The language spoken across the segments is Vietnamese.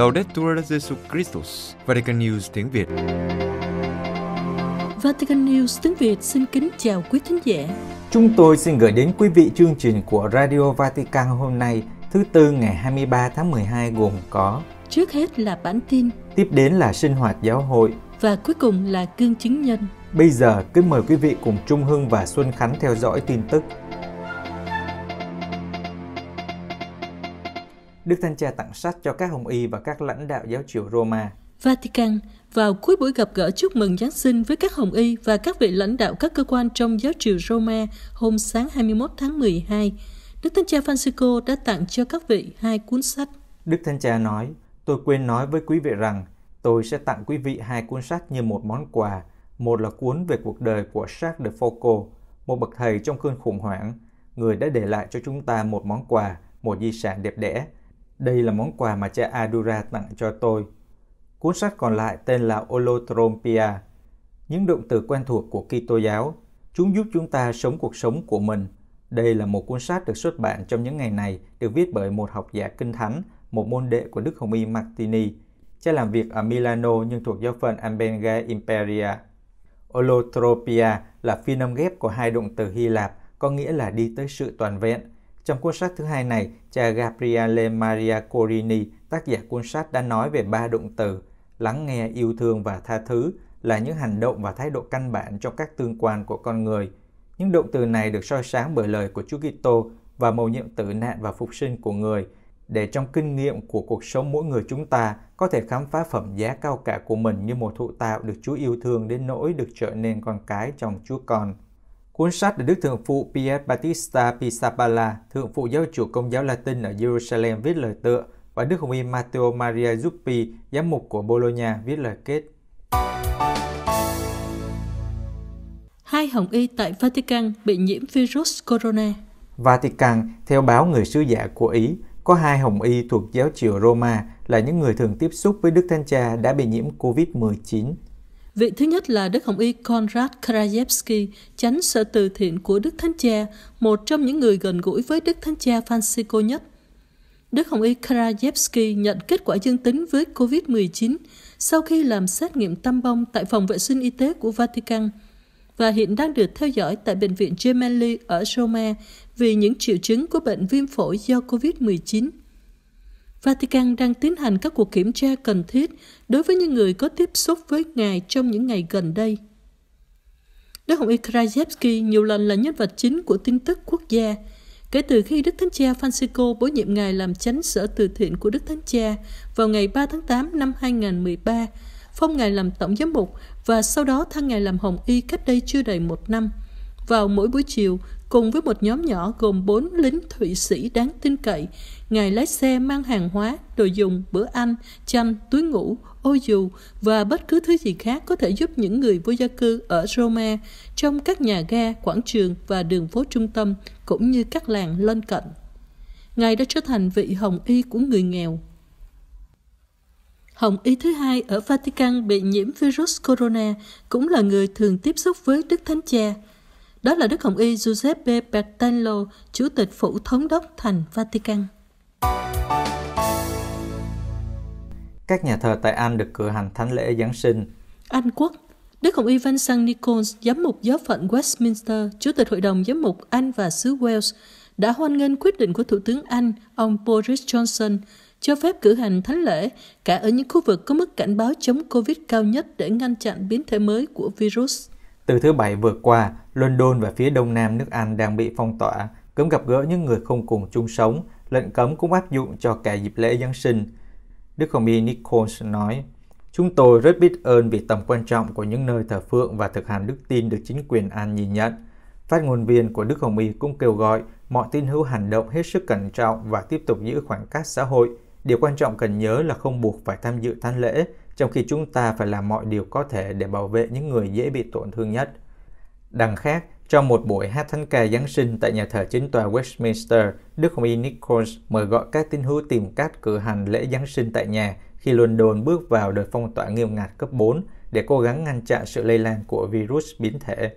Laudetur Jesu Christus, Vatican News tiếng Việt. Vatican News tiếng Việt xin kính chào quý thính giả. Chúng tôi xin gửi đến quý vị chương trình của Radio Vatican hôm nay, thứ tư ngày 23 tháng 12 gồm có Trước hết là bản tin, tiếp đến là sinh hoạt giáo hội và cuối cùng là cương chứng nhân. Bây giờ, kính mời quý vị cùng Trung Hưng và Xuân Khánh theo dõi tin tức. Đức Thánh Cha tặng sách cho các hồng y và các lãnh đạo giáo triều Roma. Vatican vào cuối buổi gặp gỡ chúc mừng Giáng sinh với các hồng y và các vị lãnh đạo các cơ quan trong giáo triều Roma hôm sáng 21 tháng 12, Đức Thánh Cha Francisco đã tặng cho các vị hai cuốn sách. Đức Thánh Cha nói, tôi quên nói với quý vị rằng tôi sẽ tặng quý vị hai cuốn sách như một món quà. Một là cuốn về cuộc đời của Jacques de Foucault, một bậc thầy trong cơn khủng hoảng. Người đã để lại cho chúng ta một món quà, một di sản đẹp đẽ, đây là món quà mà cha Adura tặng cho tôi. Cuốn sách còn lại tên là Olotrompia. Những động từ quen thuộc của Kitô giáo, chúng giúp chúng ta sống cuộc sống của mình. Đây là một cuốn sách được xuất bản trong những ngày này, được viết bởi một học giả kinh thánh, một môn đệ của Đức Hồng Y Martini. Cha làm việc ở Milano nhưng thuộc giáo phận Ambenga Imperia. Olotropia là phiên âm ghép của hai động từ Hy Lạp có nghĩa là đi tới sự toàn vẹn trong cuốn sách thứ hai này, cha Gabriele Maria Corini, tác giả cuốn sách đã nói về ba động từ lắng nghe, yêu thương và tha thứ là những hành động và thái độ căn bản trong các tương quan của con người. Những động từ này được soi sáng bởi lời của Chúa Kitô và mầu nhiệm tử nạn và phục sinh của người, để trong kinh nghiệm của cuộc sống mỗi người chúng ta có thể khám phá phẩm giá cao cả của mình như một thụ tạo được Chúa yêu thương đến nỗi được trở nên con cái trong Chúa Con. Cuốn sách được Đức Thượng phụ Pier Battista Pisapala, Thượng phụ giáo chủ Công giáo Latin ở Jerusalem viết lời tựa và Đức Hồng Y Matteo Maria Zuppi, giám mục của Bologna viết lời kết. Hai Hồng Y tại Vatican bị nhiễm virus corona. Vatican, theo báo người sứ giả của Ý, có hai Hồng Y thuộc giáo triều Roma là những người thường tiếp xúc với Đức Thánh Cha đã bị nhiễm COVID-19. Vị thứ nhất là Đức Hồng Y Konrad Krajewski, chánh sở từ thiện của Đức Thánh Cha, một trong những người gần gũi với Đức Thánh Cha Francisco nhất. Đức Hồng Y Krajewski nhận kết quả dương tính với COVID-19 sau khi làm xét nghiệm tăm bông tại phòng vệ sinh y tế của Vatican và hiện đang được theo dõi tại Bệnh viện Gemelli ở Roma vì những triệu chứng của bệnh viêm phổi do COVID-19. Vatican đang tiến hành các cuộc kiểm tra cần thiết đối với những người có tiếp xúc với Ngài trong những ngày gần đây. Đức Hồng Y Krajewski nhiều lần là nhân vật chính của tin tức quốc gia, kể từ khi Đức Thánh Cha Francisco bổ nhiệm Ngài làm chánh sở từ thiện của Đức Thánh Cha vào ngày 3 tháng 8 năm 2013, phong Ngài làm Tổng Giám mục và sau đó thăng Ngài làm Hồng Y cách đây chưa đầy một năm. Vào mỗi buổi chiều, cùng với một nhóm nhỏ gồm bốn lính Thụy Sĩ đáng tin cậy, Ngài lái xe mang hàng hóa, đồ dùng, bữa ăn, chăn, túi ngủ, ô dù và bất cứ thứ gì khác có thể giúp những người vô gia cư ở Roma trong các nhà ga, quảng trường và đường phố trung tâm cũng như các làng lân cận. Ngài đã trở thành vị hồng y của người nghèo. Hồng y thứ hai ở Vatican bị nhiễm virus corona cũng là người thường tiếp xúc với Đức Thánh Cha. Đó là Đức Hồng y Giuseppe Bertello, Chủ tịch Phủ Thống đốc thành Vatican. Các nhà thờ tại Anh được cử hành thánh lễ Giáng sinh. Anh Quốc, Đức Hồng Y Vincent Nichols, giám mục giáo phận Westminster, Chủ tịch Hội đồng Giám mục Anh và xứ Wales, đã hoan nghênh quyết định của Thủ tướng Anh, ông Boris Johnson, cho phép cử hành thánh lễ cả ở những khu vực có mức cảnh báo chống COVID cao nhất để ngăn chặn biến thể mới của virus. Từ thứ Bảy vừa qua, London và phía đông nam nước Anh đang bị phong tỏa, cấm gặp gỡ những người không cùng chung sống Lệnh cấm cũng áp dụng cho cả dịp lễ Giáng sinh. Đức Hồng Y Nichols nói, Chúng tôi rất biết ơn vì tầm quan trọng của những nơi thờ phượng và thực hành đức tin được chính quyền An nhìn nhận. Phát ngôn viên của Đức Hồng Y cũng kêu gọi mọi tin hữu hành động hết sức cẩn trọng và tiếp tục giữ khoảng cách xã hội. Điều quan trọng cần nhớ là không buộc phải tham dự thánh lễ, trong khi chúng ta phải làm mọi điều có thể để bảo vệ những người dễ bị tổn thương nhất. Đằng khác, trong một buổi hát thánh ca Giáng sinh tại nhà thờ chính tòa Westminster, Đức Hồng Y Nichols mời gọi các tín hữu tìm cách cử hành lễ Giáng sinh tại nhà khi London bước vào đợt phong tỏa nghiêm ngặt cấp 4 để cố gắng ngăn chặn sự lây lan của virus biến thể.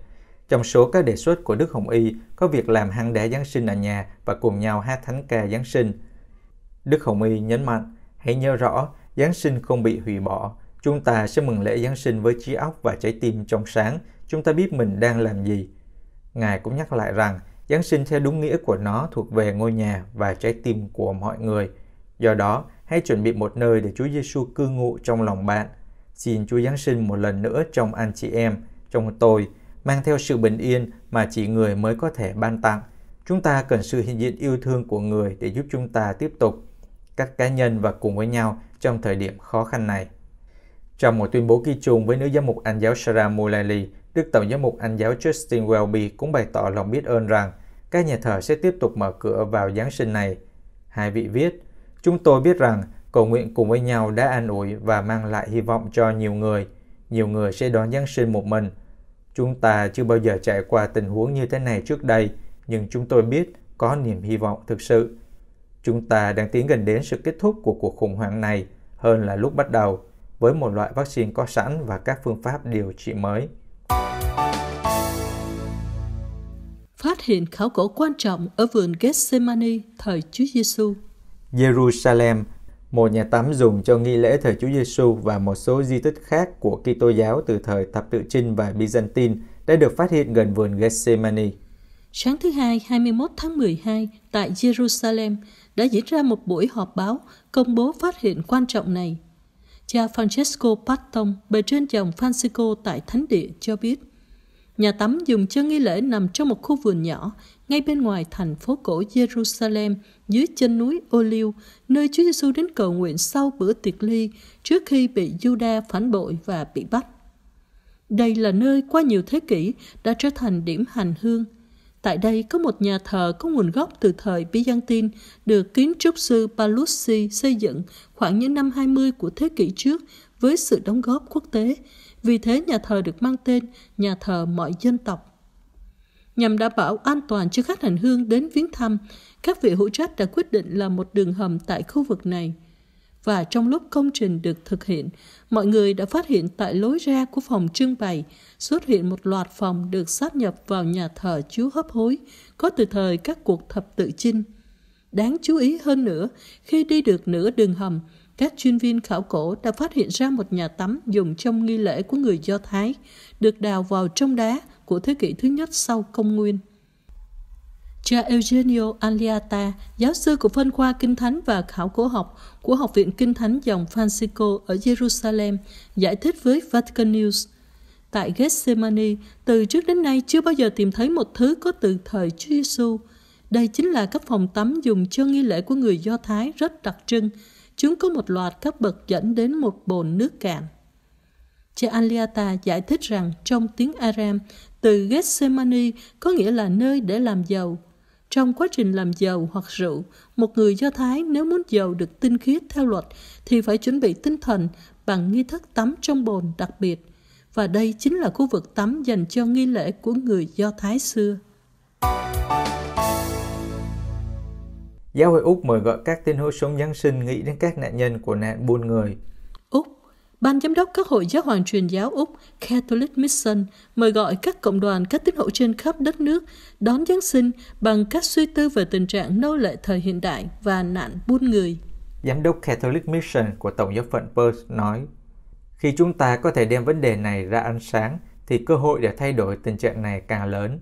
Trong số các đề xuất của Đức Hồng Y có việc làm hang đá Giáng sinh ở nhà và cùng nhau hát thánh ca Giáng sinh. Đức Hồng Y nhấn mạnh, hãy nhớ rõ, Giáng sinh không bị hủy bỏ. Chúng ta sẽ mừng lễ Giáng sinh với trí óc và trái tim trong sáng. Chúng ta biết mình đang làm gì, Ngài cũng nhắc lại rằng Giáng sinh theo đúng nghĩa của nó thuộc về ngôi nhà và trái tim của mọi người. Do đó, hãy chuẩn bị một nơi để Chúa Giêsu cư ngụ trong lòng bạn. Xin Chúa Giáng sinh một lần nữa trong anh chị em, trong tôi, mang theo sự bình yên mà chỉ người mới có thể ban tặng. Chúng ta cần sự hiện diện yêu thương của người để giúp chúng ta tiếp tục các cá nhân và cùng với nhau trong thời điểm khó khăn này. Trong một tuyên bố ghi chung với nữ giám mục Anh giáo Sarah Mulally, Đức Tổng giám mục Anh giáo Justin Welby cũng bày tỏ lòng biết ơn rằng các nhà thờ sẽ tiếp tục mở cửa vào Giáng sinh này. Hai vị viết, chúng tôi biết rằng cầu nguyện cùng với nhau đã an ủi và mang lại hy vọng cho nhiều người. Nhiều người sẽ đón Giáng sinh một mình. Chúng ta chưa bao giờ trải qua tình huống như thế này trước đây, nhưng chúng tôi biết có niềm hy vọng thực sự. Chúng ta đang tiến gần đến sự kết thúc của cuộc khủng hoảng này hơn là lúc bắt đầu với một loại vaccine có sẵn và các phương pháp điều trị mới. Phát hiện khảo cổ quan trọng ở vườn Gethsemane thời Chúa Giêsu. Jerusalem, một nhà tắm dùng cho nghi lễ thời Chúa Giêsu và một số di tích khác của Kitô giáo từ thời Thập Tự Chinh và Byzantine đã được phát hiện gần vườn Gethsemane. Sáng thứ Hai, 21 tháng 12, tại Jerusalem, đã diễn ra một buổi họp báo công bố phát hiện quan trọng này cha Francesco Patton, bề trên dòng Francisco tại Thánh Địa, cho biết nhà tắm dùng cho nghi lễ nằm trong một khu vườn nhỏ ngay bên ngoài thành phố cổ Jerusalem dưới chân núi Ô nơi Chúa Giêsu đến cầu nguyện sau bữa tiệc ly trước khi bị Juda phản bội và bị bắt. Đây là nơi qua nhiều thế kỷ đã trở thành điểm hành hương – Tại đây có một nhà thờ có nguồn gốc từ thời Byzantine được kiến trúc sư Palucci xây dựng khoảng những năm 20 của thế kỷ trước với sự đóng góp quốc tế. Vì thế nhà thờ được mang tên nhà thờ mọi dân tộc. Nhằm đảm bảo an toàn cho khách hành hương đến viếng thăm, các vị hữu trách đã quyết định làm một đường hầm tại khu vực này và trong lúc công trình được thực hiện, mọi người đã phát hiện tại lối ra của phòng trưng bày xuất hiện một loạt phòng được sát nhập vào nhà thờ chúa hấp hối có từ thời các cuộc thập tự chinh. Đáng chú ý hơn nữa, khi đi được nửa đường hầm, các chuyên viên khảo cổ đã phát hiện ra một nhà tắm dùng trong nghi lễ của người Do Thái, được đào vào trong đá của thế kỷ thứ nhất sau công nguyên. Cha Eugenio Aliata, giáo sư của phân khoa Kinh Thánh và Khảo cổ học của Học viện Kinh Thánh dòng Francisco ở Jerusalem, giải thích với Vatican News. Tại Gethsemane, từ trước đến nay chưa bao giờ tìm thấy một thứ có từ thời Chúa Giêsu. Đây chính là các phòng tắm dùng cho nghi lễ của người Do Thái rất đặc trưng. Chúng có một loạt các bậc dẫn đến một bồn nước cạn. Cha Aliata giải thích rằng trong tiếng Aram, từ Gethsemane có nghĩa là nơi để làm giàu. Trong quá trình làm dầu hoặc rượu, một người Do Thái nếu muốn dầu được tinh khiết theo luật thì phải chuẩn bị tinh thần bằng nghi thức tắm trong bồn đặc biệt. Và đây chính là khu vực tắm dành cho nghi lễ của người Do Thái xưa. Giáo hội Úc mời gọi các tín hữu sống Giáng sinh nghĩ đến các nạn nhân của nạn buôn người Ban Giám đốc các hội giáo hoàng truyền giáo Úc Catholic Mission mời gọi các cộng đoàn các tín hữu trên khắp đất nước đón Giáng sinh bằng các suy tư về tình trạng nô lệ thời hiện đại và nạn buôn người. Giám đốc Catholic Mission của Tổng giáo phận Perth nói, Khi chúng ta có thể đem vấn đề này ra ánh sáng, thì cơ hội để thay đổi tình trạng này càng lớn.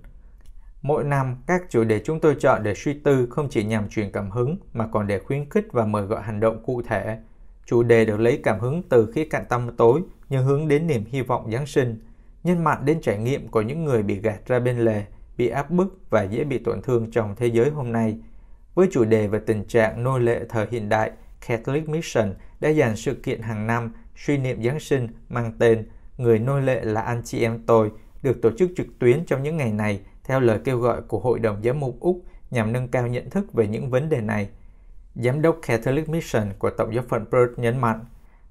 Mỗi năm, các chủ đề chúng tôi chọn để suy tư không chỉ nhằm truyền cảm hứng mà còn để khuyến khích và mời gọi hành động cụ thể – Chủ đề được lấy cảm hứng từ khía cạnh tâm tối nhưng hướng đến niềm hy vọng Giáng sinh, nhân mặt đến trải nghiệm của những người bị gạt ra bên lề, bị áp bức và dễ bị tổn thương trong thế giới hôm nay. Với chủ đề về tình trạng nô lệ thời hiện đại, Catholic Mission đã dành sự kiện hàng năm suy niệm Giáng sinh mang tên Người nô lệ là anh chị em tôi được tổ chức trực tuyến trong những ngày này theo lời kêu gọi của Hội đồng Giám mục Úc nhằm nâng cao nhận thức về những vấn đề này – Giám đốc Catholic Mission của Tổng giáo phận Perth nhấn mạnh,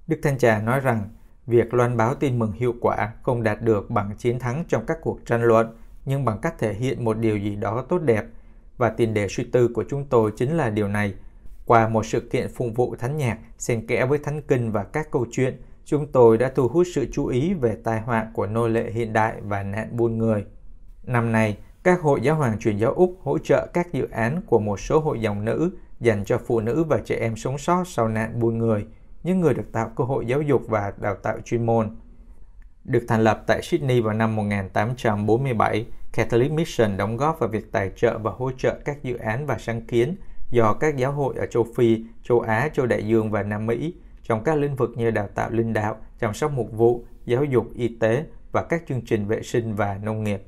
Đức Thanh Trà nói rằng việc loan báo tin mừng hiệu quả không đạt được bằng chiến thắng trong các cuộc tranh luận, nhưng bằng cách thể hiện một điều gì đó tốt đẹp, và tiền đề suy tư của chúng tôi chính là điều này. Qua một sự kiện phụng vụ thánh nhạc, xen kẽ với thánh kinh và các câu chuyện, chúng tôi đã thu hút sự chú ý về tai họa của nô lệ hiện đại và nạn buôn người. Năm nay, các hội giáo hoàng truyền giáo Úc hỗ trợ các dự án của một số hội dòng nữ dành cho phụ nữ và trẻ em sống sót sau nạn buôn người, những người được tạo cơ hội giáo dục và đào tạo chuyên môn. Được thành lập tại Sydney vào năm 1847, Catholic Mission đóng góp vào việc tài trợ và hỗ trợ các dự án và sáng kiến do các giáo hội ở châu Phi, châu Á, châu Đại Dương và Nam Mỹ trong các lĩnh vực như đào tạo linh đạo, chăm sóc mục vụ, giáo dục, y tế và các chương trình vệ sinh và nông nghiệp.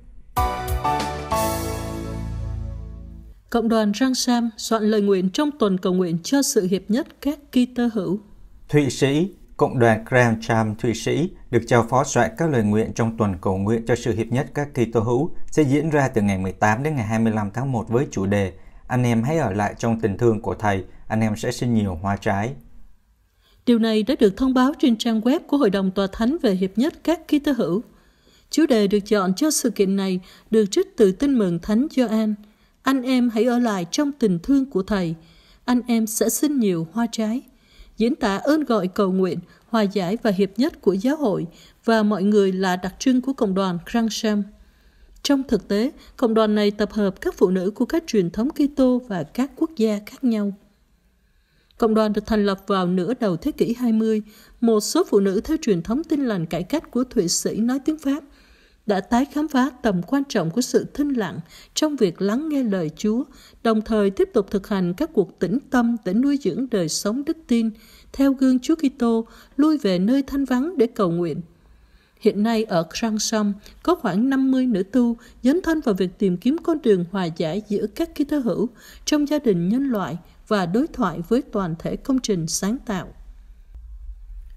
Cộng đoàn Rangsam soạn lời nguyện trong tuần cầu nguyện cho sự hiệp nhất các Kitô hữu. Thụy Sĩ, Cộng đoàn Rangsam Thụy Sĩ được trao phó soạn các lời nguyện trong tuần cầu nguyện cho sự hiệp nhất các Kitô hữu sẽ diễn ra từ ngày 18 đến ngày 25 tháng 1 với chủ đề Anh em hãy ở lại trong tình thương của Thầy, anh em sẽ sinh nhiều hoa trái. Điều này đã được thông báo trên trang web của Hội đồng Tòa Thánh về Hiệp nhất các Kitô hữu. Chủ đề được chọn cho sự kiện này được trích từ tin mừng Thánh Gioan – anh em hãy ở lại trong tình thương của Thầy. Anh em sẽ xin nhiều hoa trái. Diễn tả ơn gọi cầu nguyện, hòa giải và hiệp nhất của giáo hội và mọi người là đặc trưng của cộng đoàn Gransham. Trong thực tế, cộng đoàn này tập hợp các phụ nữ của các truyền thống Kitô và các quốc gia khác nhau. Cộng đoàn được thành lập vào nửa đầu thế kỷ 20, một số phụ nữ theo truyền thống tin lành cải cách của Thụy Sĩ nói tiếng Pháp đã tái khám phá tầm quan trọng của sự thinh lặng trong việc lắng nghe lời Chúa, đồng thời tiếp tục thực hành các cuộc tĩnh tâm để nuôi dưỡng đời sống đức tin, theo gương Chúa Kitô lui về nơi thanh vắng để cầu nguyện. Hiện nay ở Krang Sam có khoảng 50 nữ tu dấn thân vào việc tìm kiếm con đường hòa giải giữa các Kitô hữu trong gia đình nhân loại và đối thoại với toàn thể công trình sáng tạo.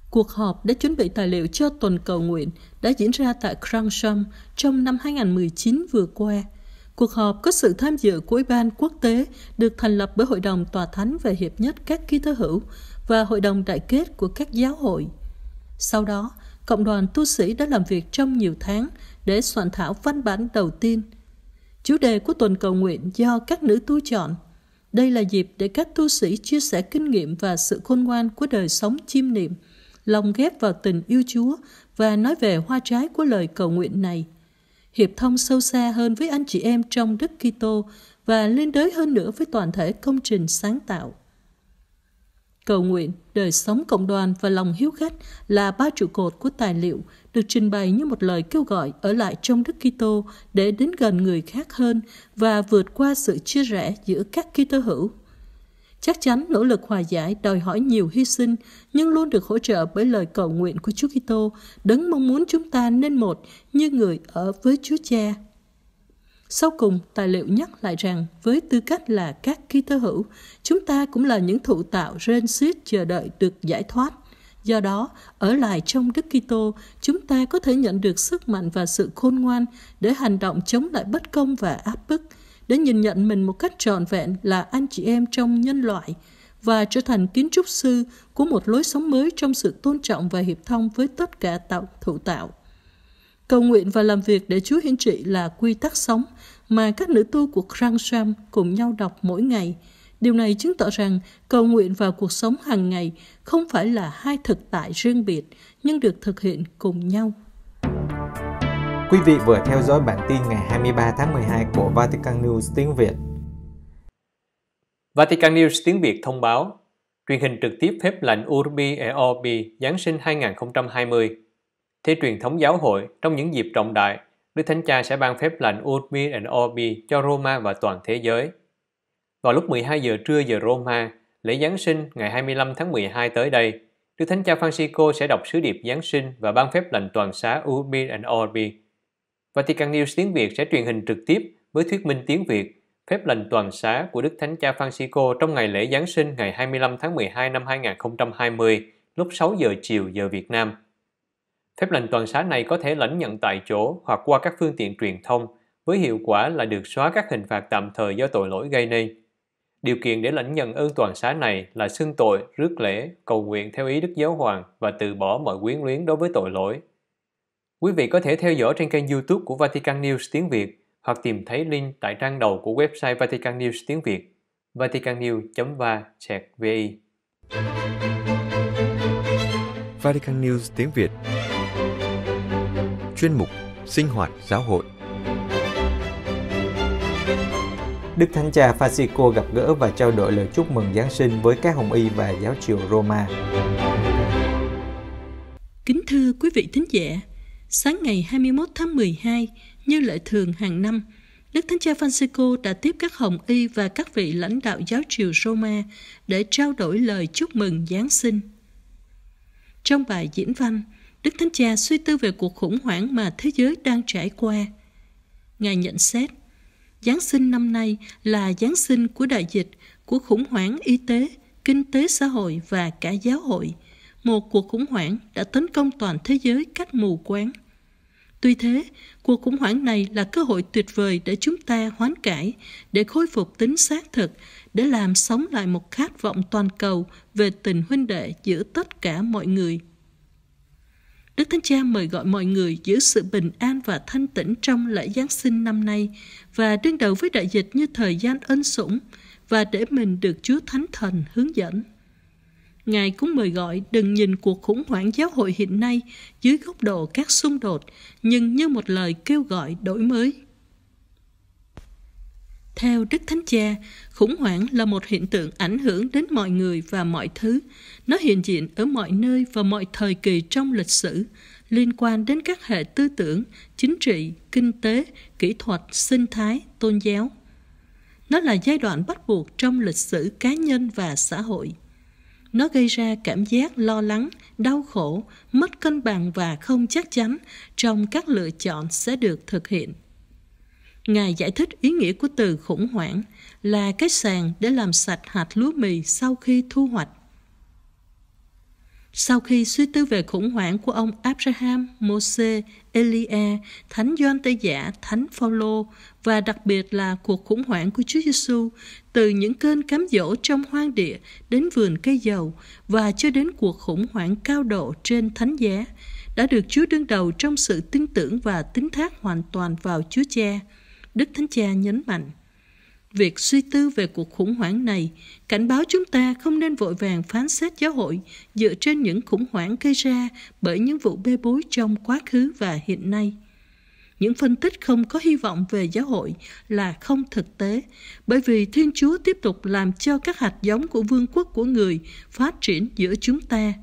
Cuộc họp để chuẩn bị tài liệu cho tuần cầu nguyện đã diễn ra tại Krangsham trong năm 2019 vừa qua. Cuộc họp có sự tham dự của Ủy ban quốc tế được thành lập bởi Hội đồng Tòa Thánh về Hiệp nhất các ký tơ hữu và Hội đồng Đại kết của các giáo hội. Sau đó, Cộng đoàn tu sĩ đã làm việc trong nhiều tháng để soạn thảo văn bản đầu tiên. Chủ đề của tuần cầu nguyện do các nữ tu chọn. Đây là dịp để các tu sĩ chia sẻ kinh nghiệm và sự khôn ngoan của đời sống chiêm niệm – lồng ghép vào tình yêu Chúa và nói về hoa trái của lời cầu nguyện này. Hiệp thông sâu xa hơn với anh chị em trong Đức Kitô và liên đới hơn nữa với toàn thể công trình sáng tạo. Cầu nguyện, đời sống cộng đoàn và lòng hiếu khách là ba trụ cột của tài liệu được trình bày như một lời kêu gọi ở lại trong Đức Kitô để đến gần người khác hơn và vượt qua sự chia rẽ giữa các Kitô hữu Chắc chắn nỗ lực hòa giải đòi hỏi nhiều hy sinh, nhưng luôn được hỗ trợ bởi lời cầu nguyện của Chúa Kitô, đấng mong muốn chúng ta nên một như người ở với Chúa Cha. Sau cùng, tài liệu nhắc lại rằng với tư cách là các Kitô hữu, chúng ta cũng là những thụ tạo rên xiết chờ đợi được giải thoát. Do đó, ở lại trong Đức Kitô, chúng ta có thể nhận được sức mạnh và sự khôn ngoan để hành động chống lại bất công và áp bức – để nhìn nhận mình một cách trọn vẹn là anh chị em trong nhân loại và trở thành kiến trúc sư của một lối sống mới trong sự tôn trọng và hiệp thông với tất cả tạo thụ tạo. Cầu nguyện và làm việc để Chúa hiển trị là quy tắc sống mà các nữ tu của Krangsam cùng nhau đọc mỗi ngày. Điều này chứng tỏ rằng cầu nguyện và cuộc sống hàng ngày không phải là hai thực tại riêng biệt, nhưng được thực hiện cùng nhau. Quý vị vừa theo dõi bản tin ngày 23 tháng 12 của Vatican News tiếng Việt. Vatican News tiếng Việt thông báo, truyền hình trực tiếp phép lành Urbi et Orbi Giáng sinh 2020. Thế truyền thống giáo hội, trong những dịp trọng đại, Đức Thánh Cha sẽ ban phép lành Urbi et Orbi cho Roma và toàn thế giới. Vào lúc 12 giờ trưa giờ Roma, lễ Giáng sinh ngày 25 tháng 12 tới đây, Đức Thánh Cha Francisco sẽ đọc sứ điệp Giáng sinh và ban phép lành toàn xá Urbi et Orbi Vatican News tiếng Việt sẽ truyền hình trực tiếp với thuyết minh tiếng Việt phép lành toàn xá của Đức Thánh Cha Francisco trong ngày lễ Giáng sinh ngày 25 tháng 12 năm 2020 lúc 6 giờ chiều giờ Việt Nam. Phép lành toàn xá này có thể lãnh nhận tại chỗ hoặc qua các phương tiện truyền thông với hiệu quả là được xóa các hình phạt tạm thời do tội lỗi gây nên. Điều kiện để lãnh nhận ơn toàn xá này là xưng tội, rước lễ, cầu nguyện theo ý Đức Giáo Hoàng và từ bỏ mọi quyến luyến đối với tội lỗi, Quý vị có thể theo dõi trên kênh YouTube của Vatican News tiếng Việt hoặc tìm thấy link tại trang đầu của website Vatican News tiếng Việt vaticannews.va/vi. Vatican News tiếng Việt. Chuyên mục Sinh hoạt giáo hội. Đức Thánh Cha Francisco gặp gỡ và trao đổi lời chúc mừng Giáng sinh với các Hồng Y và giáo triều Roma. Kính thưa quý vị thính giả, Sáng ngày 21 tháng 12, như lệ thường hàng năm, Đức Thánh Cha Francisco đã tiếp các hồng y và các vị lãnh đạo giáo triều Roma để trao đổi lời chúc mừng Giáng sinh. Trong bài diễn văn, Đức Thánh Cha suy tư về cuộc khủng hoảng mà thế giới đang trải qua. Ngài nhận xét, Giáng sinh năm nay là Giáng sinh của đại dịch, của khủng hoảng y tế, kinh tế xã hội và cả giáo hội – một cuộc khủng hoảng đã tấn công toàn thế giới cách mù quáng. Tuy thế, cuộc khủng hoảng này là cơ hội tuyệt vời để chúng ta hoán cải, để khôi phục tính xác thực, để làm sống lại một khát vọng toàn cầu về tình huynh đệ giữa tất cả mọi người. Đức Thánh Cha mời gọi mọi người giữ sự bình an và thanh tĩnh trong lễ Giáng sinh năm nay và đương đầu với đại dịch như thời gian ân sủng và để mình được Chúa Thánh Thần hướng dẫn. Ngài cũng mời gọi đừng nhìn cuộc khủng hoảng giáo hội hiện nay dưới góc độ các xung đột, nhưng như một lời kêu gọi đổi mới. Theo Đức Thánh Cha, khủng hoảng là một hiện tượng ảnh hưởng đến mọi người và mọi thứ. Nó hiện diện ở mọi nơi và mọi thời kỳ trong lịch sử, liên quan đến các hệ tư tưởng, chính trị, kinh tế, kỹ thuật, sinh thái, tôn giáo. Nó là giai đoạn bắt buộc trong lịch sử cá nhân và xã hội – nó gây ra cảm giác lo lắng, đau khổ, mất cân bằng và không chắc chắn trong các lựa chọn sẽ được thực hiện. Ngài giải thích ý nghĩa của từ khủng hoảng là cái sàn để làm sạch hạt lúa mì sau khi thu hoạch. Sau khi suy tư về khủng hoảng của ông Abraham, Moses, Elia, Thánh Doan Tây Giả, Thánh Phaolô và đặc biệt là cuộc khủng hoảng của Chúa Giêsu từ những cơn cám dỗ trong hoang địa đến vườn cây dầu và cho đến cuộc khủng hoảng cao độ trên thánh giá đã được Chúa đứng đầu trong sự tin tưởng và tính thác hoàn toàn vào Chúa Cha. Đức Thánh Cha nhấn mạnh Việc suy tư về cuộc khủng hoảng này cảnh báo chúng ta không nên vội vàng phán xét giáo hội dựa trên những khủng hoảng gây ra bởi những vụ bê bối trong quá khứ và hiện nay. Những phân tích không có hy vọng về giáo hội là không thực tế, bởi vì Thiên Chúa tiếp tục làm cho các hạt giống của vương quốc của người phát triển giữa chúng ta.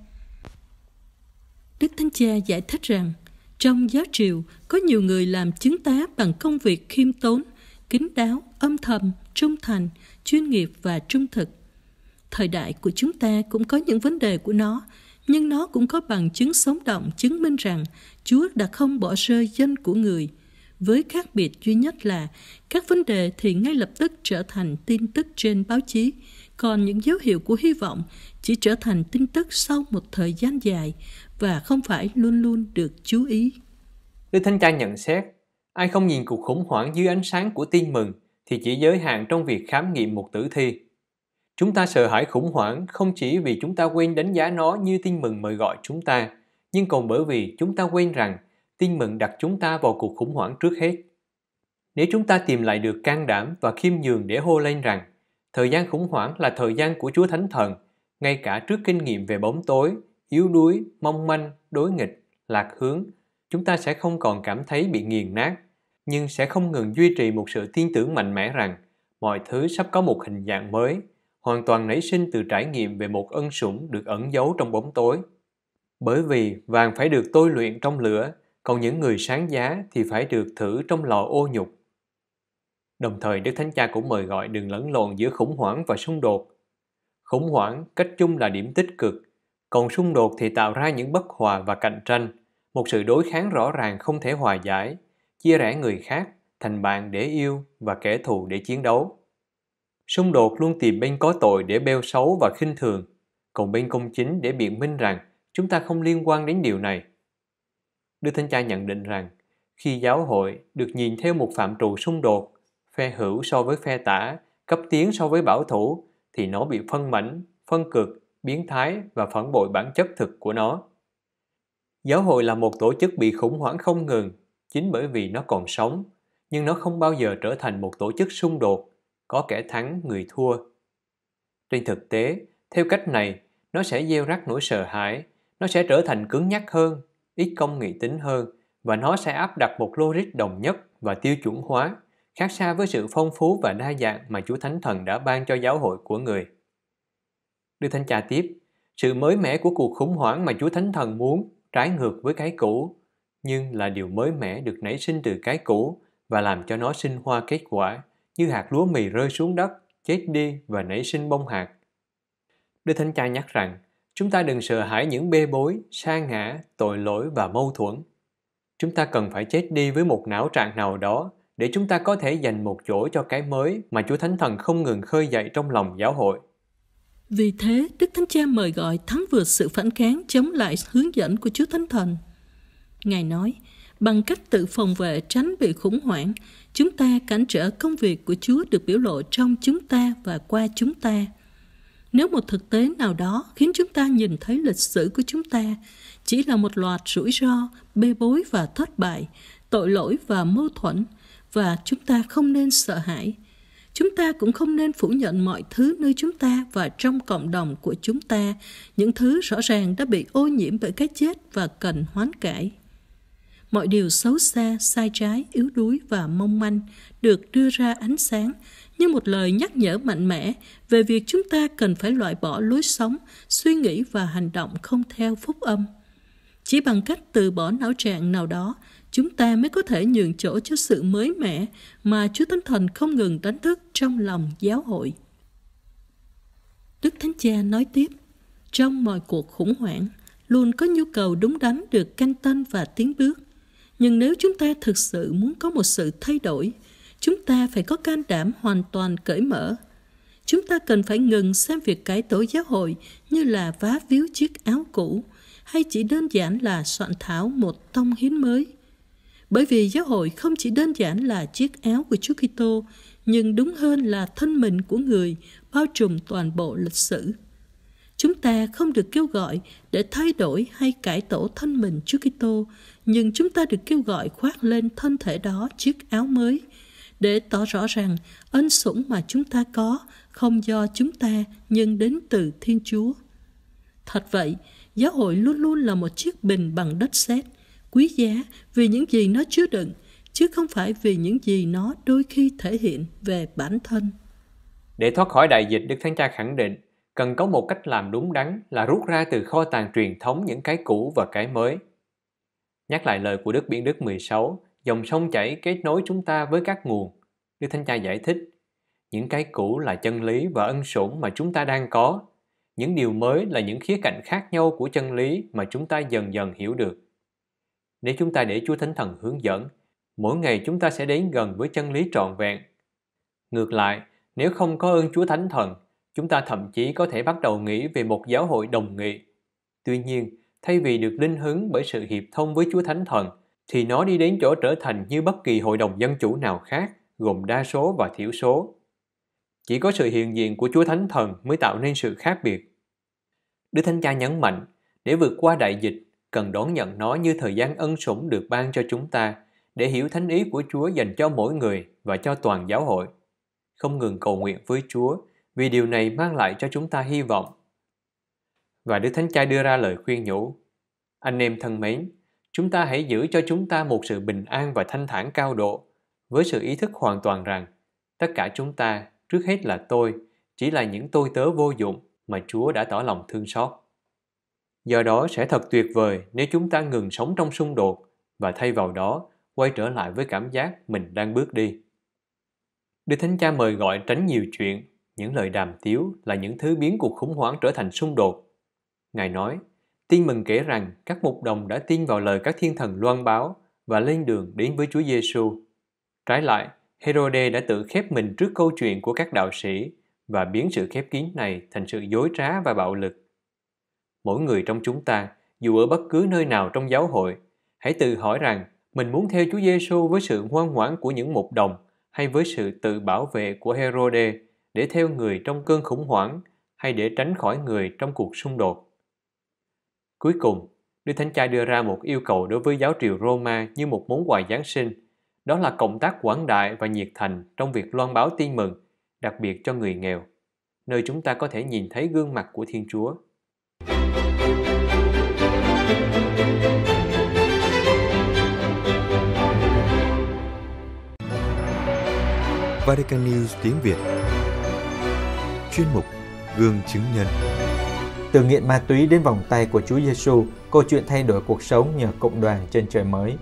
Đức Thánh Cha giải thích rằng, trong giáo triều có nhiều người làm chứng tá bằng công việc khiêm tốn, kín đáo, âm thầm trung thành, chuyên nghiệp và trung thực. Thời đại của chúng ta cũng có những vấn đề của nó, nhưng nó cũng có bằng chứng sống động chứng minh rằng Chúa đã không bỏ rơi dân của người. Với khác biệt duy nhất là các vấn đề thì ngay lập tức trở thành tin tức trên báo chí, còn những dấu hiệu của hy vọng chỉ trở thành tin tức sau một thời gian dài và không phải luôn luôn được chú ý. Đức Thánh Cha nhận xét, ai không nhìn cuộc khủng hoảng dưới ánh sáng của tin mừng thì chỉ giới hạn trong việc khám nghiệm một tử thi. Chúng ta sợ hãi khủng hoảng không chỉ vì chúng ta quên đánh giá nó như tin mừng mời gọi chúng ta, nhưng còn bởi vì chúng ta quên rằng tin mừng đặt chúng ta vào cuộc khủng hoảng trước hết. Nếu chúng ta tìm lại được can đảm và khiêm nhường để hô lên rằng thời gian khủng hoảng là thời gian của Chúa Thánh Thần, ngay cả trước kinh nghiệm về bóng tối, yếu đuối, mong manh, đối nghịch, lạc hướng, chúng ta sẽ không còn cảm thấy bị nghiền nát nhưng sẽ không ngừng duy trì một sự tin tưởng mạnh mẽ rằng mọi thứ sắp có một hình dạng mới, hoàn toàn nảy sinh từ trải nghiệm về một ân sủng được ẩn giấu trong bóng tối. Bởi vì vàng phải được tôi luyện trong lửa, còn những người sáng giá thì phải được thử trong lò ô nhục. Đồng thời Đức Thánh Cha cũng mời gọi đừng lẫn lộn giữa khủng hoảng và xung đột. Khủng hoảng cách chung là điểm tích cực, còn xung đột thì tạo ra những bất hòa và cạnh tranh, một sự đối kháng rõ ràng không thể hòa giải, chia rẽ người khác thành bạn để yêu và kẻ thù để chiến đấu. Xung đột luôn tìm bên có tội để bêu xấu và khinh thường, còn bên công chính để biện minh rằng chúng ta không liên quan đến điều này. Đức Thánh Cha nhận định rằng, khi giáo hội được nhìn theo một phạm trù xung đột, phe hữu so với phe tả, cấp tiến so với bảo thủ, thì nó bị phân mảnh, phân cực, biến thái và phản bội bản chất thực của nó. Giáo hội là một tổ chức bị khủng hoảng không ngừng chính bởi vì nó còn sống, nhưng nó không bao giờ trở thành một tổ chức xung đột, có kẻ thắng người thua. Trên thực tế, theo cách này, nó sẽ gieo rắc nỗi sợ hãi, nó sẽ trở thành cứng nhắc hơn, ít công nghị tính hơn và nó sẽ áp đặt một logic đồng nhất và tiêu chuẩn hóa, khác xa với sự phong phú và đa dạng mà Chúa Thánh Thần đã ban cho giáo hội của người. Đức Thánh Cha tiếp, sự mới mẻ của cuộc khủng hoảng mà Chúa Thánh Thần muốn trái ngược với cái cũ nhưng là điều mới mẻ được nảy sinh từ cái cũ và làm cho nó sinh hoa kết quả, như hạt lúa mì rơi xuống đất, chết đi và nảy sinh bông hạt. Đức Thánh Cha nhắc rằng, chúng ta đừng sợ hãi những bê bối, sa ngã, tội lỗi và mâu thuẫn. Chúng ta cần phải chết đi với một não trạng nào đó để chúng ta có thể dành một chỗ cho cái mới mà Chúa Thánh Thần không ngừng khơi dậy trong lòng giáo hội. Vì thế, Đức Thánh Cha mời gọi thắng vượt sự phản kháng chống lại hướng dẫn của Chúa Thánh Thần Ngài nói, bằng cách tự phòng vệ tránh bị khủng hoảng, chúng ta cản trở công việc của Chúa được biểu lộ trong chúng ta và qua chúng ta. Nếu một thực tế nào đó khiến chúng ta nhìn thấy lịch sử của chúng ta chỉ là một loạt rủi ro, bê bối và thất bại, tội lỗi và mâu thuẫn, và chúng ta không nên sợ hãi. Chúng ta cũng không nên phủ nhận mọi thứ nơi chúng ta và trong cộng đồng của chúng ta, những thứ rõ ràng đã bị ô nhiễm bởi cái chết và cần hoán cải mọi điều xấu xa, sai trái, yếu đuối và mong manh được đưa ra ánh sáng như một lời nhắc nhở mạnh mẽ về việc chúng ta cần phải loại bỏ lối sống, suy nghĩ và hành động không theo phúc âm. Chỉ bằng cách từ bỏ não trạng nào đó, chúng ta mới có thể nhường chỗ cho sự mới mẻ mà Chúa Thánh Thần không ngừng đánh thức trong lòng giáo hội. Đức Thánh Cha nói tiếp, trong mọi cuộc khủng hoảng, luôn có nhu cầu đúng đắn được canh tân và tiến bước nhưng nếu chúng ta thực sự muốn có một sự thay đổi chúng ta phải có can đảm hoàn toàn cởi mở chúng ta cần phải ngừng xem việc cải tổ giáo hội như là vá víu chiếc áo cũ hay chỉ đơn giản là soạn thảo một tông hiến mới bởi vì giáo hội không chỉ đơn giản là chiếc áo của Chúa Kitô, nhưng đúng hơn là thân mình của người bao trùm toàn bộ lịch sử. Chúng ta không được kêu gọi để thay đổi hay cải tổ thân mình Chúa Kitô nhưng chúng ta được kêu gọi khoác lên thân thể đó chiếc áo mới để tỏ rõ rằng ân sủng mà chúng ta có không do chúng ta nhưng đến từ Thiên Chúa. Thật vậy, giáo hội luôn luôn là một chiếc bình bằng đất sét, quý giá vì những gì nó chứa đựng, chứ không phải vì những gì nó đôi khi thể hiện về bản thân. Để thoát khỏi đại dịch, Đức Thánh Cha khẳng định, cần có một cách làm đúng đắn là rút ra từ kho tàng truyền thống những cái cũ và cái mới – Nhắc lại lời của Đức Biển Đức 16, dòng sông chảy kết nối chúng ta với các nguồn. Đức Thánh Cha giải thích, những cái cũ là chân lý và ân sủng mà chúng ta đang có. Những điều mới là những khía cạnh khác nhau của chân lý mà chúng ta dần dần hiểu được. Nếu chúng ta để Chúa Thánh Thần hướng dẫn, mỗi ngày chúng ta sẽ đến gần với chân lý trọn vẹn. Ngược lại, nếu không có ơn Chúa Thánh Thần, chúng ta thậm chí có thể bắt đầu nghĩ về một giáo hội đồng nghị. Tuy nhiên, thay vì được linh hứng bởi sự hiệp thông với Chúa Thánh Thần, thì nó đi đến chỗ trở thành như bất kỳ hội đồng dân chủ nào khác, gồm đa số và thiểu số. Chỉ có sự hiện diện của Chúa Thánh Thần mới tạo nên sự khác biệt. Đức Thánh Cha nhấn mạnh, để vượt qua đại dịch, cần đón nhận nó như thời gian ân sủng được ban cho chúng ta, để hiểu thánh ý của Chúa dành cho mỗi người và cho toàn giáo hội. Không ngừng cầu nguyện với Chúa, vì điều này mang lại cho chúng ta hy vọng và Đức Thánh Cha đưa ra lời khuyên nhủ. Anh em thân mến, chúng ta hãy giữ cho chúng ta một sự bình an và thanh thản cao độ, với sự ý thức hoàn toàn rằng tất cả chúng ta, trước hết là tôi, chỉ là những tôi tớ vô dụng mà Chúa đã tỏ lòng thương xót. Do đó sẽ thật tuyệt vời nếu chúng ta ngừng sống trong xung đột và thay vào đó quay trở lại với cảm giác mình đang bước đi. Đức Thánh Cha mời gọi tránh nhiều chuyện, những lời đàm tiếu là những thứ biến cuộc khủng hoảng trở thành xung đột Ngài nói, tin mừng kể rằng các mục đồng đã tin vào lời các thiên thần loan báo và lên đường đến với Chúa Giêsu. Trái lại, Herode đã tự khép mình trước câu chuyện của các đạo sĩ và biến sự khép kín này thành sự dối trá và bạo lực. Mỗi người trong chúng ta, dù ở bất cứ nơi nào trong giáo hội, hãy tự hỏi rằng mình muốn theo Chúa Giêsu với sự ngoan ngoãn của những mục đồng hay với sự tự bảo vệ của Herode để theo người trong cơn khủng hoảng hay để tránh khỏi người trong cuộc xung đột. Cuối cùng, Đức Thánh Cha đưa ra một yêu cầu đối với giáo triều Roma như một món quà Giáng sinh, đó là cộng tác quảng đại và nhiệt thành trong việc loan báo tin mừng, đặc biệt cho người nghèo, nơi chúng ta có thể nhìn thấy gương mặt của Thiên Chúa. Vatican News tiếng Việt Chuyên mục Gương chứng nhân từ nghiện ma túy đến vòng tay của Chúa Giêsu, câu chuyện thay đổi cuộc sống nhờ cộng đoàn trên trời mới.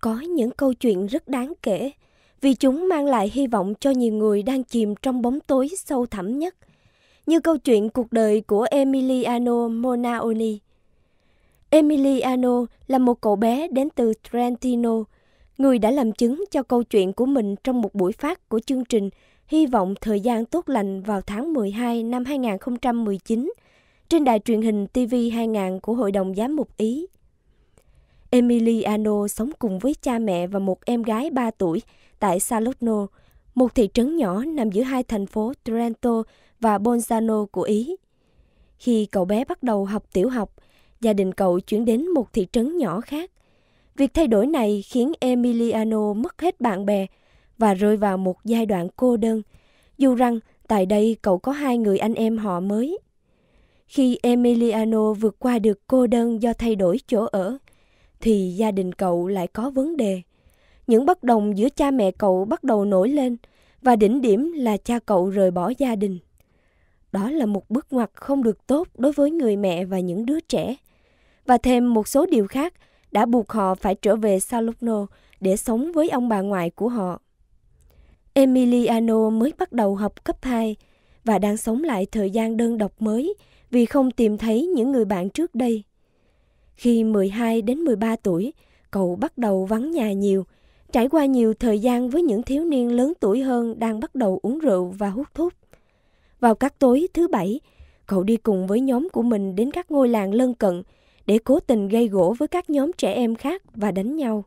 Có những câu chuyện rất đáng kể, vì chúng mang lại hy vọng cho nhiều người đang chìm trong bóng tối sâu thẳm nhất, như câu chuyện cuộc đời của Emiliano Monaoni. Emiliano là một cậu bé đến từ Trentino, người đã làm chứng cho câu chuyện của mình trong một buổi phát của chương trình hy vọng thời gian tốt lành vào tháng 12 năm 2019 trên đài truyền hình TV2000 của Hội đồng Giám mục Ý. Emiliano sống cùng với cha mẹ và một em gái 3 tuổi tại Salotno, một thị trấn nhỏ nằm giữa hai thành phố Trento và Bolzano của Ý. Khi cậu bé bắt đầu học tiểu học, gia đình cậu chuyển đến một thị trấn nhỏ khác. Việc thay đổi này khiến Emiliano mất hết bạn bè và rơi vào một giai đoạn cô đơn, dù rằng tại đây cậu có hai người anh em họ mới. Khi Emiliano vượt qua được cô đơn do thay đổi chỗ ở, thì gia đình cậu lại có vấn đề. Những bất đồng giữa cha mẹ cậu bắt đầu nổi lên và đỉnh điểm là cha cậu rời bỏ gia đình. Đó là một bước ngoặt không được tốt đối với người mẹ và những đứa trẻ. Và thêm một số điều khác đã buộc họ phải trở về Salugno để sống với ông bà ngoại của họ. Emiliano mới bắt đầu học cấp 2 và đang sống lại thời gian đơn độc mới vì không tìm thấy những người bạn trước đây. Khi 12 đến 13 tuổi, cậu bắt đầu vắng nhà nhiều, trải qua nhiều thời gian với những thiếu niên lớn tuổi hơn đang bắt đầu uống rượu và hút thuốc. Vào các tối thứ bảy, cậu đi cùng với nhóm của mình đến các ngôi làng lân cận để cố tình gây gỗ với các nhóm trẻ em khác và đánh nhau.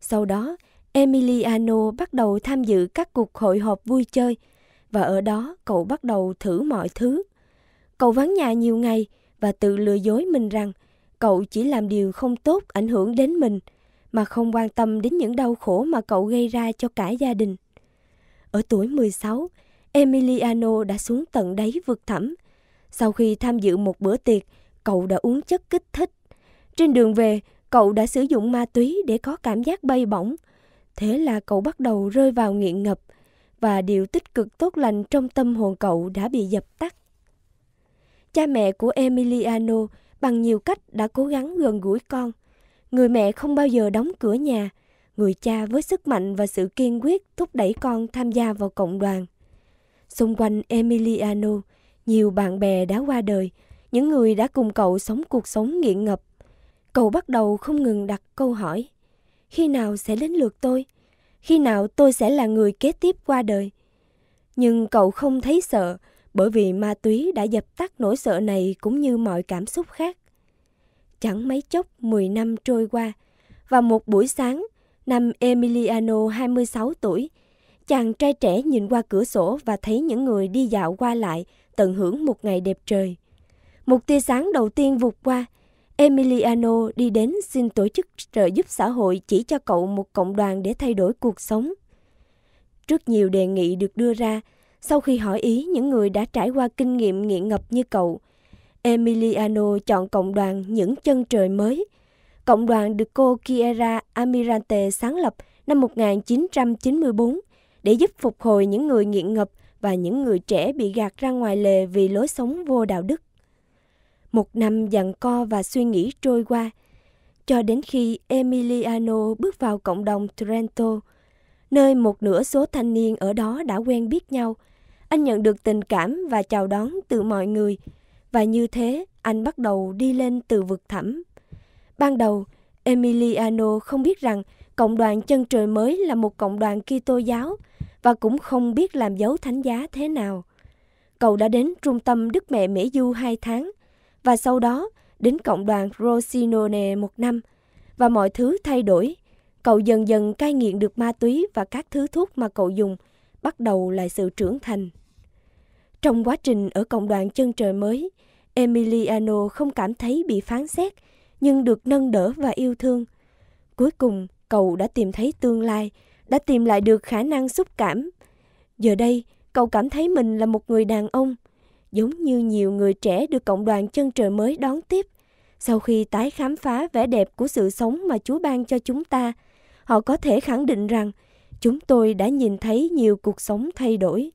Sau đó, Emiliano bắt đầu tham dự các cuộc hội họp vui chơi và ở đó cậu bắt đầu thử mọi thứ. Cậu vắng nhà nhiều ngày và tự lừa dối mình rằng cậu chỉ làm điều không tốt ảnh hưởng đến mình mà không quan tâm đến những đau khổ mà cậu gây ra cho cả gia đình. Ở tuổi 16, Emiliano đã xuống tận đáy vực thẳm. Sau khi tham dự một bữa tiệc, cậu đã uống chất kích thích. Trên đường về, cậu đã sử dụng ma túy để có cảm giác bay bổng Thế là cậu bắt đầu rơi vào nghiện ngập và điều tích cực tốt lành trong tâm hồn cậu đã bị dập tắt. Cha mẹ của Emiliano bằng nhiều cách đã cố gắng gần gũi con. Người mẹ không bao giờ đóng cửa nhà, người cha với sức mạnh và sự kiên quyết thúc đẩy con tham gia vào cộng đoàn. Xung quanh Emiliano, nhiều bạn bè đã qua đời, những người đã cùng cậu sống cuộc sống nghiện ngập. Cậu bắt đầu không ngừng đặt câu hỏi – khi nào sẽ đến lượt tôi khi nào tôi sẽ là người kế tiếp qua đời nhưng cậu không thấy sợ bởi vì ma túy đã dập tắt nỗi sợ này cũng như mọi cảm xúc khác chẳng mấy chốc 10 năm trôi qua và một buổi sáng năm Emiliano 26 tuổi chàng trai trẻ nhìn qua cửa sổ và thấy những người đi dạo qua lại tận hưởng một ngày đẹp trời một tia sáng đầu tiên vụt qua Emiliano đi đến xin tổ chức trợ giúp xã hội chỉ cho cậu một cộng đoàn để thay đổi cuộc sống. Trước nhiều đề nghị được đưa ra, sau khi hỏi ý những người đã trải qua kinh nghiệm nghiện ngập như cậu, Emiliano chọn cộng đoàn Những Chân Trời Mới. Cộng đoàn được cô Kiera Amirante sáng lập năm 1994 để giúp phục hồi những người nghiện ngập và những người trẻ bị gạt ra ngoài lề vì lối sống vô đạo đức. Một năm dặn co và suy nghĩ trôi qua, cho đến khi Emiliano bước vào cộng đồng Trento, nơi một nửa số thanh niên ở đó đã quen biết nhau. Anh nhận được tình cảm và chào đón từ mọi người, và như thế anh bắt đầu đi lên từ vực thẳm. Ban đầu, Emiliano không biết rằng cộng đoàn chân trời mới là một cộng đoàn Kitô giáo và cũng không biết làm dấu thánh giá thế nào. Cậu đã đến trung tâm Đức Mẹ Mễ Du hai tháng và sau đó đến cộng đoàn Rosinone một năm và mọi thứ thay đổi. Cậu dần dần cai nghiện được ma túy và các thứ thuốc mà cậu dùng, bắt đầu lại sự trưởng thành. Trong quá trình ở cộng đoàn chân trời mới, Emiliano không cảm thấy bị phán xét, nhưng được nâng đỡ và yêu thương. Cuối cùng, cậu đã tìm thấy tương lai, đã tìm lại được khả năng xúc cảm. Giờ đây, cậu cảm thấy mình là một người đàn ông, giống như nhiều người trẻ được cộng đoàn chân trời mới đón tiếp. Sau khi tái khám phá vẻ đẹp của sự sống mà Chúa ban cho chúng ta, họ có thể khẳng định rằng chúng tôi đã nhìn thấy nhiều cuộc sống thay đổi.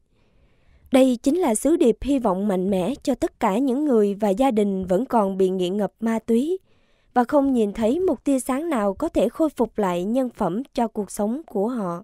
Đây chính là sứ điệp hy vọng mạnh mẽ cho tất cả những người và gia đình vẫn còn bị nghiện ngập ma túy và không nhìn thấy một tia sáng nào có thể khôi phục lại nhân phẩm cho cuộc sống của họ.